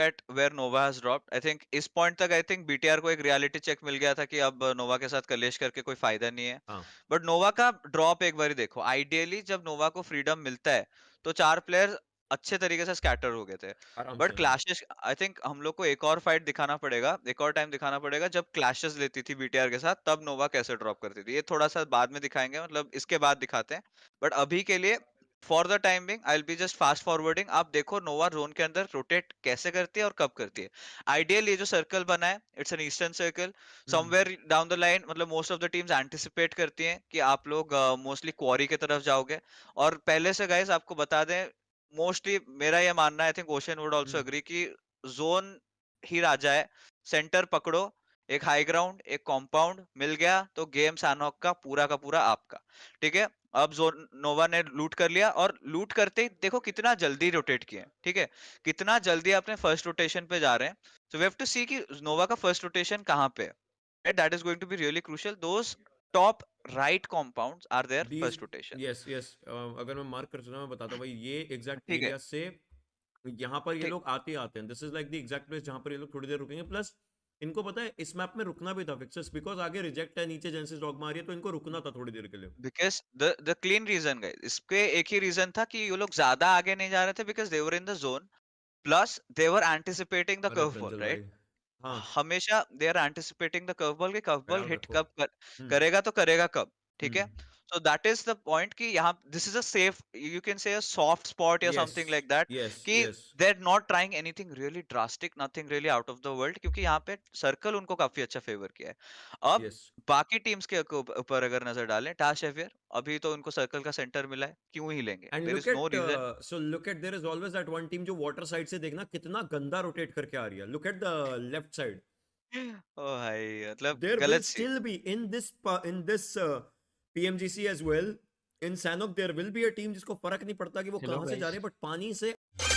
at where Nova has dropped. I think इस point तक I think BTR को एक रियलिटी चेक मिल गया था कि अब नोवा के साथ कलेश करके कोई फायदा नहीं है बट हाँ। नोवा का ड्रॉप एक बार देखो आइडियली जब नोवा को फ्रीडम मिलता है तो चार प्लेयर अच्छे तरीके से स्कैटर हो गए थे बट क्लैशेस आई थिंक हम लोग को एक और फाइट दिखाना पड़ेगा एक और टाइम दिखाना पड़ेगा जब क्लैशेस लेती थी बीटीआर के साथ तब नोवा कैसे ड्रॉप करती थी ये थोड़ा सा बाद में दिखाएंगे मतलब इसके बाद दिखाते हैं बट अभी के लिए for the time being I be just fast forwarding आप देखो नोवा जोन के अंदर रोटेट कैसे करती है और कब करती है आइडियल ये जो सर्कल बना है it's an eastern circle somewhere down the line मतलब most of the teams anticipate करती हैं कि आप लोग मोस्टली uh, क्वारी की तरफ जाओगे और पहले से गाइस आपको बता दें मोस्टली मेरा ये मानना I think Ocean would also agree कि जोन ही राजा है सेंटर पकड़ो एक हाई ग्राउंड एक कॉम्पाउंड मिल गया तो गेम सानोक का पूरा का पूरा आपका ठीक है अब जो नोवा ने लूट कर लिया और लूट करते ही देखो कितना जल्दी रोटेट किए ठीक है कितना जल्दी आपने फर्स्ट रोटेशन पे जा रहे हैं so we have to see कि नोवा का फर्स्ट रोटेशन कहाँ पे है that is going to be really crucial those top right compounds are there first rotation yes yes अगर मैं मार्क कर सकता मैं बताता हूं भाई ये एग्जैक्ट एरिया से यहाँ पर ये लोग आते आते हैं this is like the exact place जहां पर ये लोग थोड़ी देर रुकेंगे प्लस इनको पता है इस मैप में रुकना भी था फिक्सर्स बिकॉज आगे रिजेक्ट है नीचे जेंसिस डॉग मार रही है तो इनको रुकना था थोड़ी देर के लिए because the the clean region guys इसके एक ही रीजन था कि ये लोग ज्यादा आगे नहीं जा रहे थे because they were in the zone plus they were anticipating the curve ball right हां हमेशा they are anticipating the curve ball के कर्व बॉल हिट कब हम्म। करेगा तो करेगा कब ठीक है हम्म। so that is the point ki yahan this is a safe you can say a soft spot or yes. something like that yes, ki yes. they're not trying anything really drastic nothing really out of the world क्योंकि यहाँ पे circle उनको काफी अच्छा favour किया है अब yes. बाकी टीम्स के ऊपर अगर नजर डालें टाश एफियर अभी तो उनको सर्कल का सेंटर मिला है क्यों ही लेंगे there is no reason so look at there is always that one team जो वाटर साइड से देखना कितना गंदा रोटेट करके आ रही है look at the left side ओ भाई मतलब गलत still be in this in this PMGC as well in Sanok, there will be a team जिसको फर्क नहीं पड़ता कि वो कहां से जा रहे हैं बट पानी से